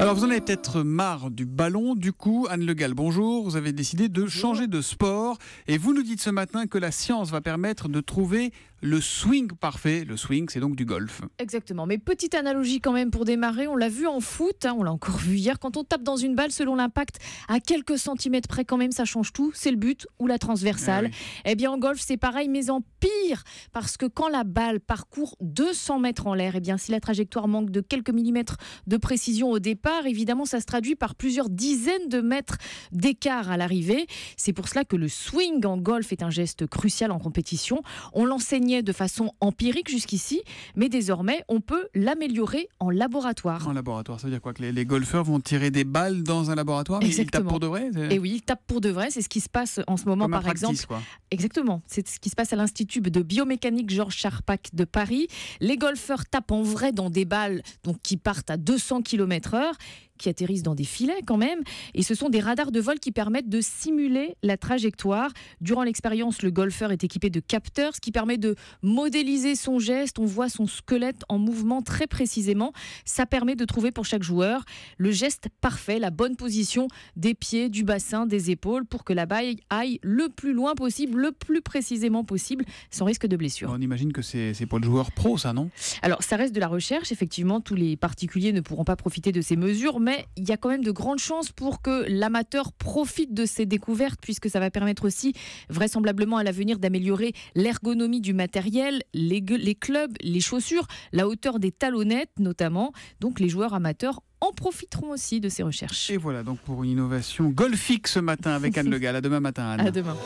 Alors vous en avez peut-être marre du ballon, du coup, Anne Le Gall, bonjour, vous avez décidé de changer de sport et vous nous dites ce matin que la science va permettre de trouver le swing parfait. Le swing, c'est donc du golf. Exactement. Mais petite analogie quand même pour démarrer. On l'a vu en foot, hein, on l'a encore vu hier. Quand on tape dans une balle, selon l'impact, à quelques centimètres près, quand même, ça change tout. C'est le but ou la transversale. et eh, eh bien, en golf, c'est pareil, mais en pire. Parce que quand la balle parcourt 200 mètres en l'air, eh bien, si la trajectoire manque de quelques millimètres de précision au départ, évidemment, ça se traduit par plusieurs dizaines de mètres d'écart à l'arrivée. C'est pour cela que le swing en golf est un geste crucial en compétition. On l'enseigne de façon empirique jusqu'ici, mais désormais, on peut l'améliorer en laboratoire. En laboratoire, ça veut dire quoi Que les, golfeurs vont tirer des balles dans un laboratoire Exactement. Ils tapent pour de vrai Et oui, ils tapent pour de vrai. C'est ce qui se passe en ce moment, par exemple. Exactement. C'est ce qui se passe à l'Institut de biomécanique Georges Charpak de Paris. Les golfeurs tapent en vrai dans des balles donc, qui partent à 200 km/h qui atterrissent dans des filets quand même. Et ce sont des radars de vol qui permettent de simuler la trajectoire. Durant l'expérience, le golfeur est équipé de capteurs, ce qui permet de modéliser son geste. On voit son squelette en mouvement très précisément. Ça permet de trouver pour chaque joueur le geste parfait, la bonne position des pieds, du bassin, des épaules pour que la baille aille le plus loin possible, le plus précisément possible, sans risque de blessure. On imagine que c'est pour le joueur pro, ça, non Alors, ça reste de la recherche. Effectivement, tous les particuliers ne pourront pas profiter de ces mesures, il y a quand même de grandes chances pour que l'amateur profite de ces découvertes, puisque ça va permettre aussi, vraisemblablement à l'avenir, d'améliorer l'ergonomie du matériel, les, clubs, les chaussures, la hauteur des talonnettes notamment. Donc les joueurs amateurs en profiteront aussi de ces recherches. Et voilà donc pour une innovation golfique ce matin avec Anne Le Gall. À demain matin, Anne. À demain.